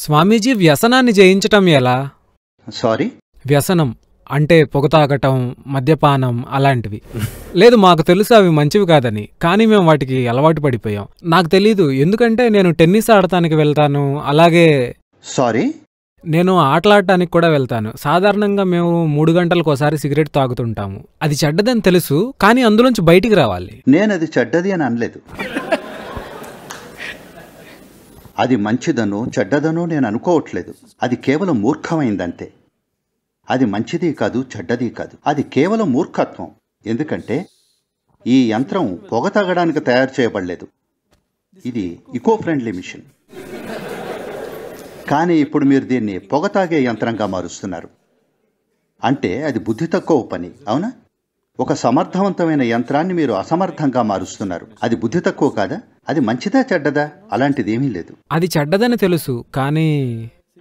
స్వామీజీ వ్యసనాన్ని జయించటం ఎలా సారీ వ్యసనం అంటే పొగ తాగటం మద్యపానం అలాంటివి లేదు మాకు తెలుసు అవి మంచివి కాదని కానీ మేము వాటికి అలవాటు పడిపోయాం నాకు తెలీదు ఎందుకంటే నేను టెన్నిస్ ఆడటానికి వెళ్తాను అలాగే సారీ నేను ఆటలాడటానికి కూడా వెళ్తాను సాధారణంగా మేము మూడు గంటలకు ఒకసారి సిగరెట్ తాగుతుంటాము అది చెడ్డదని తెలుసు కానీ అందులోంచి బయటికి రావాలి నేను అది చెడ్డది అని అనలేదు అది మంచిదనో చెడ్డదనో నేను అనుకోవట్లేదు అది కేవలం మూర్ఖమైందంతే అది మంచిది కాదు చెడ్డది కాదు అది కేవలం మూర్ఖత్వం ఎందుకంటే ఈ యంత్రం పొగ తాగడానికి తయారు చేయబడలేదు ఇది ఇకో ఫ్రెండ్లీ మిషన్ కానీ ఇప్పుడు మీరు దీన్ని పొగ తాగే యంత్రంగా మారుస్తున్నారు అంటే అది బుద్ధి తక్కువ పని అవునా ఒక సమర్థవంతమైన యంత్రాన్ని మీరు అసమర్థంగా మారుస్తున్నారు అది బుద్ధి తక్కువ కాదా అది మంచిదా చెడ్డదా అలాంటిది ఏమీ లేదు అది చెడ్డదని తెలుసు కానీ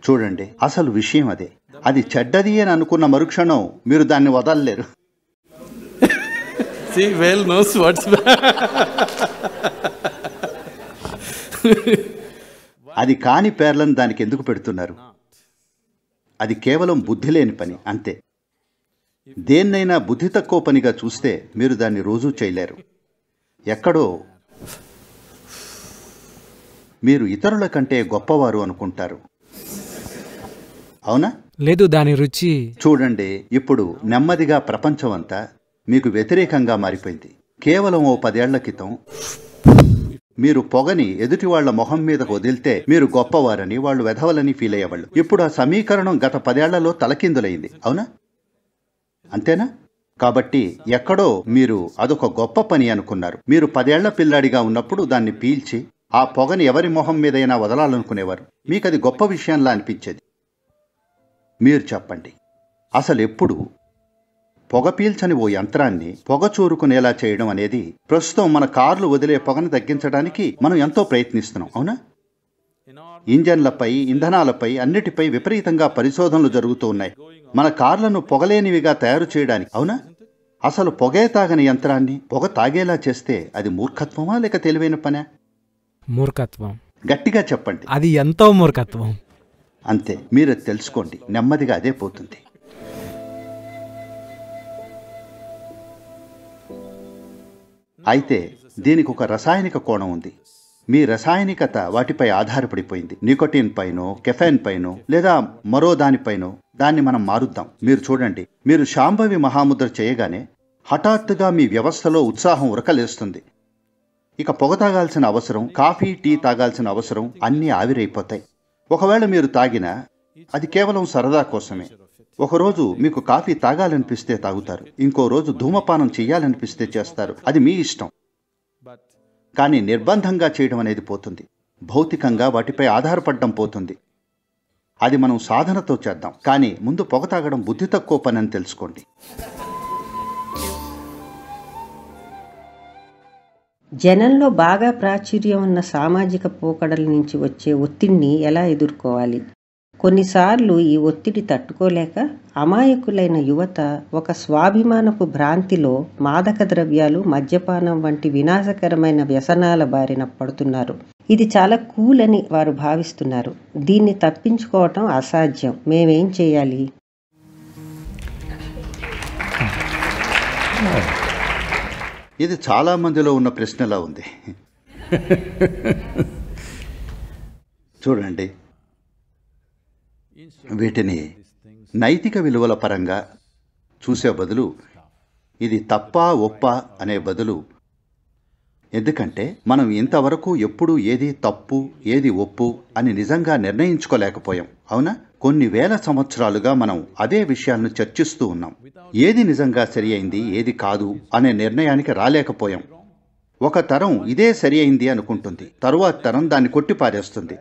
చూడండి అసలు విషయం అదే అది చెడ్డది అని అనుకున్న మరుక్షణం మీరు దాన్ని వదలలేరు వెల్ వాట్స్ అది కాని పేర్లను దానికి ఎందుకు పెడుతున్నారు అది కేవలం బుద్ధి లేని పని అంతే దేన్నైనా బుద్ధి తక్కువ పనిగా చూస్తే మీరు దాన్ని రోజూ చేయలేరు ఎక్కడో మీరు ఇతరుల కంటే గొప్పవారు అనుకుంటారు అవునా లేదు దాని రుచి చూడండి ఇప్పుడు నెమ్మదిగా ప్రపంచమంతా మీకు వ్యతిరేకంగా మారిపోయింది కేవలం ఓ పదేళ్ల క్రితం మీరు పొగని ఎదుటి వాళ్ల మొహం మీద వదిలితే మీరు గొప్పవారని వాళ్ళు వెధవలని ఫీల్ అయ్యేవాళ్ళు ఇప్పుడు ఆ సమీకరణం గత పదేళ్లలో తలకిందులైంది అవునా అంతేనా కాబట్టి ఎక్కడో మీరు అదొక గొప్ప పని అనుకున్నారు మీరు పదేళ్ల పిల్లాడిగా ఉన్నప్పుడు దాన్ని పీల్చి ఆ పొగని ఎవరి మొహం మీదైనా వదలాలనుకునేవారు మీకు అది గొప్ప విషయంలా అనిపించేది మీరు చెప్పండి అసలు ఎప్పుడు పొగ పీల్చని ఓ యంత్రాన్ని పొగ చూరుకునేలా చేయడం అనేది ప్రస్తుతం మన కార్లు వదిలే పొగను తగ్గించడానికి మనం ఎంతో ప్రయత్నిస్తున్నాం అవునా ఇంజన్లపై ఇంధనాలపై అన్నిటిపై విపరీతంగా పరిశోధనలు జరుగుతూ ఉన్నాయి మన కార్లను పొగలేనివిగా తయారు చేయడానికి అవునా అసలు పొగే తాగని యంత్రాన్ని పొగ తాగేలా చేస్తే అది మూర్ఖత్వమా లేక తెలివైన పనా మూర్ఖత్వం గట్టిగా చెప్పండి అది ఎంతో మూర్ఖత్వం అంతే మీరు తెలుసుకోండి నెమ్మదిగా అదే పోతుంది అయితే దీనికి ఒక రసాయనిక కోణం ఉంది మీ రసాయనికత వాటిపై ఆధారపడిపోయింది నికోటిన్ పైనో కెఫైన్ పైనో లేదా మరో దానిపైనో దాన్ని మనం మారుద్దాం మీరు చూడండి మీరు శాంభవి మహాముద్ర చేయగానే హఠాత్తుగా మీ వ్యవస్థలో ఉత్సాహం ఉరకలేస్తుంది ఇక పొగ తాగాల్సిన అవసరం కాఫీ టీ తాగాల్సిన అవసరం అన్నీ ఆవిరైపోతాయి ఒకవేళ మీరు తాగినా అది కేవలం సరదా కోసమే ఒకరోజు మీకు కాఫీ తాగాలనిపిస్తే తాగుతారు ఇంకో రోజు ధూమపానం చేయాలనిపిస్తే చేస్తారు అది మీ ఇష్టం కానీ నిర్బంధంగా చేయడం అనేది పోతుంది భౌతికంగా వాటిపై ఆధారపడడం పోతుంది అది మనం సాధనతో చేద్దాం కానీ ముందు పొగ తాగడం బుద్ధి తక్కువ పని అని తెలుసుకోండి జనంలో బాగా ప్రాచుర్యం ఉన్న సామాజిక పోకడల నుంచి వచ్చే ఒత్తిడిని ఎలా ఎదుర్కోవాలి కొన్నిసార్లు ఈ ఒత్తిడి తట్టుకోలేక అమాయకులైన యువత ఒక స్వాభిమానపు భ్రాంతిలో మాదక ద్రవ్యాలు మద్యపానం వంటి వినాశకరమైన వ్యసనాల బారిన పడుతున్నారు ఇది చాలా కూల్ అని వారు భావిస్తున్నారు దీన్ని తప్పించుకోవటం అసాధ్యం మేమేం చేయాలి ఇది చాలామందిలో ఉన్న ప్రశ్నలా ఉంది చూడండి వీటిని నైతిక విలువల పరంగా చూసే బదులు ఇది తప్ప ఒప్ప అనే బదులు ఎందుకంటే మనం ఇంతవరకు ఎప్పుడు ఏది తప్పు ఏది ఒప్పు అని నిజంగా నిర్ణయించుకోలేకపోయాం అవునా కొన్ని వేల సంవత్సరాలుగా మనం అదే విషయాలను చర్చిస్తూ ఉన్నాం ఏది నిజంగా సరి అయింది ఏది కాదు అనే నిర్ణయానికి రాలేకపోయాం ఒక తరం ఇదే సరి అయింది అనుకుంటుంది తరువాత తరం దాన్ని కొట్టిపారేస్తుంది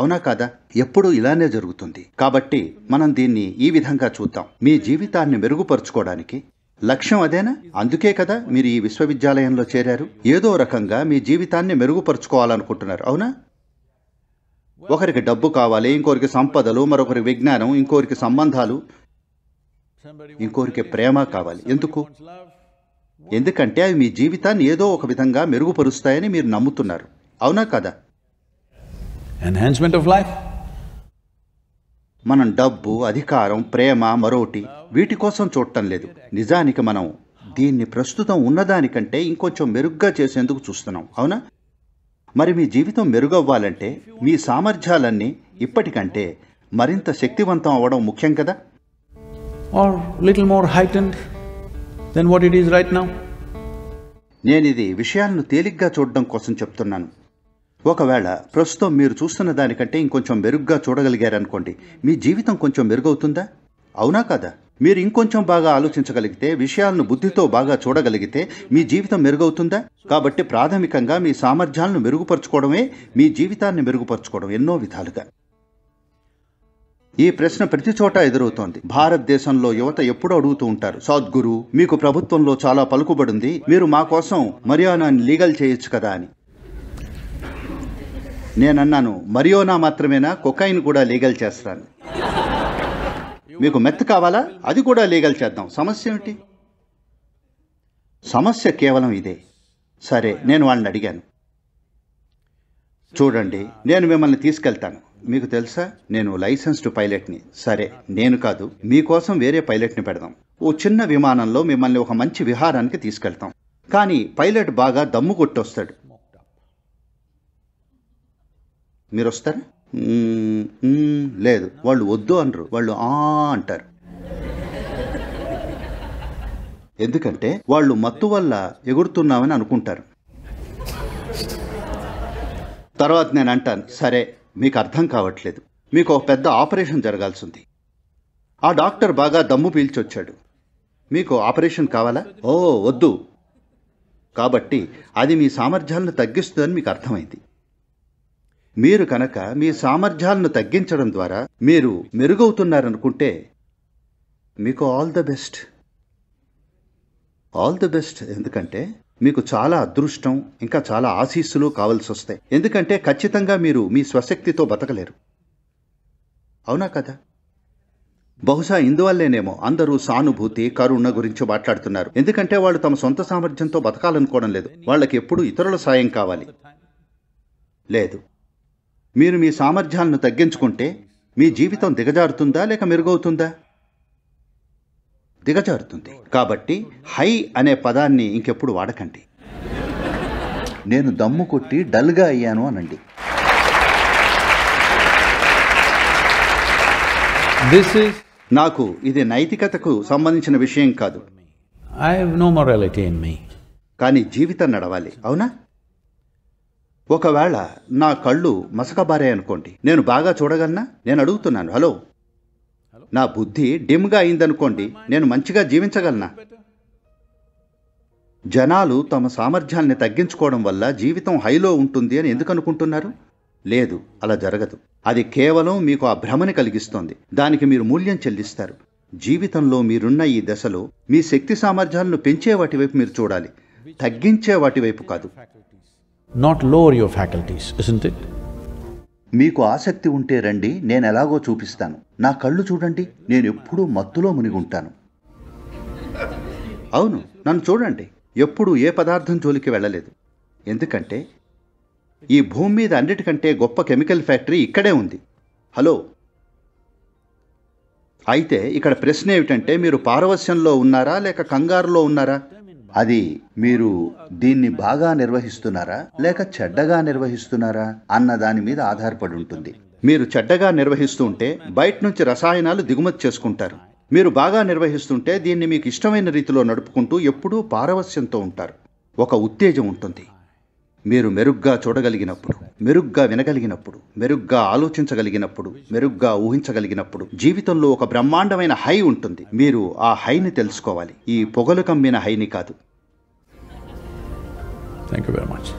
అవునా కాదా ఎప్పుడూ ఇలానే జరుగుతుంది కాబట్టి మనం దీన్ని ఈ విధంగా చూద్దాం మీ జీవితాన్ని మెరుగుపరుచుకోవడానికి లక్ష్యం అదేనా అందుకే కదా మీరు ఈ విశ్వవిద్యాలయంలో చేరారు ఏదో రకంగా మీ జీవితాన్ని మెరుగుపరుచుకోవాలనుకుంటున్నారు అవునా ఒకరికి డబ్బు కావాలి ఇంకొకరికి సంపదలు మరొకరి విజ్ఞానం ఇంకొకరికి సంబంధాలు ఇంకొకరికి ప్రేమ కావాలి ఎందుకు ఎందుకంటే అవి మీ జీవితాన్ని ఏదో ఒక విధంగా మెరుగుపరుస్తాయని మీరు నమ్ముతున్నారు అవునా కదా ఎన్హాన్స్మెంట్ ఆఫ్ లైఫ్ మనం డబ్బు అధికారం ప్రేమ మరోటి వీటి కోసం చూడటం లేదు నిజానికి మనం దీన్ని ప్రస్తుతం ఉన్నదానికంటే ఇంకొంచెం మెరుగ్గా చేసేందుకు చూస్తున్నాం అవునా మరి మీ జీవితం మెరుగవ్వాలంటే మీ సామర్థ్యాలన్నీ ఇప్పటికంటే మరింత శక్తివంతం అవ్వడం ముఖ్యం కదా are little more heightened then what it is right now నేను ఇది విషయాలను తేలిగ్గా చూడడం కోసం చెప్తున్నాను ఒకవేళ ప్రస్తుతం మీరు చూస్తున్న దానికంటే ఇంకొంచెం మెరుగ్గా చూడగలిగారనుకోండి మీ జీవితం కొంచెం మెరుగవుతుందా అవునా కదా మీరు ఇంకొంచెం బాగా ఆలోచించగలిగితే విషయాలను బుద్ధితో బాగా చూడగలిగితే మీ జీవితం మెరుగవుతుందా కాబట్టి ప్రాథమికంగా మీ సామర్థ్యాలను మెరుగుపరచుకోవడమే మీ జీవితాన్ని మెరుగుపరచుకోవడం ఎన్నో విధాలుగా ఈ ప్రశ్న ప్రతి చోట ఎదురవుతోంది భారతదేశంలో యువత ఎప్పుడు అడుగుతూ ఉంటారు సద్గురు మీకు ప్రభుత్వంలో చాలా పలుకుబడింది మీరు మా కోసం మరియానాన్ని లీగల్ చేయొచ్చు కదా అని నేనన్నాను మరియోనా మాత్రమేనా కొకైన్ కూడా లీగల్ చేస్తాను మీకు మెత్త కావాలా అది కూడా లీగల్ చేద్దాం సమస్య ఏమిటి సమస్య కేవలం ఇదే సరే నేను వాళ్ళని అడిగాను చూడండి నేను మిమ్మల్ని తీసుకెళ్తాను మీకు తెలుసా నేను లైసెన్స్డ్ పైలట్ని సరే నేను కాదు మీకోసం వేరే పైలట్ని పెడదాం ఓ చిన్న విమానంలో మిమ్మల్ని ఒక మంచి విహారానికి తీసుకెళ్తాం కానీ పైలట్ బాగా దమ్ము కొట్టొస్తాడు మీరు వస్తారా లేదు వాళ్ళు వద్దు అనరు వాళ్ళు ఆ అంటారు ఎందుకంటే వాళ్ళు మత్తు వల్ల ఎగురుతున్నామని అనుకుంటారు తర్వాత నేను అంటాను సరే మీకు అర్థం కావట్లేదు మీకు ఒక పెద్ద ఆపరేషన్ జరగాల్సింది ఆ డాక్టర్ బాగా దమ్ము పీల్చొచ్చాడు మీకు ఆపరేషన్ కావాలా ఓ వద్దు కాబట్టి అది మీ సామర్థ్యాలను తగ్గిస్తుందని మీకు అర్థమైంది మీరు కనుక మీ సామర్థ్యాలను తగ్గించడం ద్వారా మీరు మెరుగవుతున్నారనుకుంటే మీకు all the best all the best ఎందుకంటే మీకు చాలా అదృష్టం ఇంకా చాలా ఆశీస్సులు కావాల్సి వస్తాయి ఎందుకంటే ఖచ్చితంగా మీరు మీ స్వశక్తితో బతకలేరు అవునా కదా బహుశా ఇందువల్లేనేమో అందరూ సానుభూతి కరుణ గురించి మాట్లాడుతున్నారు ఎందుకంటే వాళ్ళు తమ సొంత సామర్థ్యంతో బతకాలనుకోవడం లేదు వాళ్ళకి ఎప్పుడూ ఇతరుల సాయం కావాలి లేదు మీరు మీ సామర్థ్యాలను తగ్గించుకుంటే మీ జీవితం దిగజారుతుందా లేక మెరుగవుతుందా దిగజారుతుంది కాబట్టి హై అనే పదాన్ని ఇంకెప్పుడు వాడకండి నేను దమ్ము కొట్టి డల్గా అయ్యాను అనండి నాకు ఇది నైతికతకు సంబంధించిన విషయం కాదు ఐ నో కానీ జీవితం నడవాలి అవునా ఒకవేళ నా కళ్ళు మసకబారాయనుకోండి నేను బాగా చూడగలనా నేను అడుగుతున్నాను హలో నా బుద్ధి డిమ్గా అయిందనుకోండి నేను మంచిగా జీవించగలనా జనాలు తమ సామర్థ్యాన్ని తగ్గించుకోవడం వల్ల జీవితం హైలో ఉంటుంది అని ఎందుకు అనుకుంటున్నారు లేదు అలా జరగదు అది కేవలం మీకు ఆ భ్రమని కలిగిస్తోంది దానికి మీరు మూల్యం చెల్లిస్తారు జీవితంలో మీరున్న ఈ దశలో మీ శక్తి సామర్థ్యాలను పెంచే వాటి వైపు మీరు చూడాలి తగ్గించే వాటి వైపు కాదు not lower your faculties isn't మీకు ఆసక్తి ఉంటే రండి నేను ఎలాగో చూపిస్తాను నా కళ్ళు చూడండి నేను ఎప్పుడూ మత్తులో మునిగుంటాను అవును నన్ను చూడండి ఎప్పుడు ఏ పదార్థం జోలికి వెళ్ళలేదు ఎందుకంటే ఈ భూమి మీద అన్నిటికంటే గొప్ప కెమికల్ ఫ్యాక్టరీ ఇక్కడే ఉంది హలో అయితే ఇక్కడ ప్రశ్న ఏమిటంటే మీరు పారవశ్యంలో ఉన్నారా లేక కంగారులో ఉన్నారా అది మీరు దీన్ని బాగా నిర్వహిస్తున్నారా లేక చెడ్డగా నిర్వహిస్తున్నారా అన్న దాని మీద ఆధారపడి ఉంటుంది మీరు చెడ్డగా నిర్వహిస్తుంటే బయట నుంచి రసాయనాలు దిగుమతి చేసుకుంటారు మీరు బాగా నిర్వహిస్తుంటే దీన్ని మీకు ఇష్టమైన రీతిలో నడుపుకుంటూ ఎప్పుడూ పారవస్యంతో ఉంటారు ఒక ఉత్తేజం ఉంటుంది మీరు మెరుగ్గా చూడగలిగినప్పుడు మెరుగ్గా వినగలిగినప్పుడు మెరుగ్గా ఆలోచించగలిగినప్పుడు మెరుగ్గా ఊహించగలిగినప్పుడు జీవితంలో ఒక బ్రహ్మాండమైన హై ఉంటుంది మీరు ఆ హైని తెలుసుకోవాలి ఈ పొగలు కమ్మిన హైని కాదు థ్యాంక్ యూ వెరీ మచ్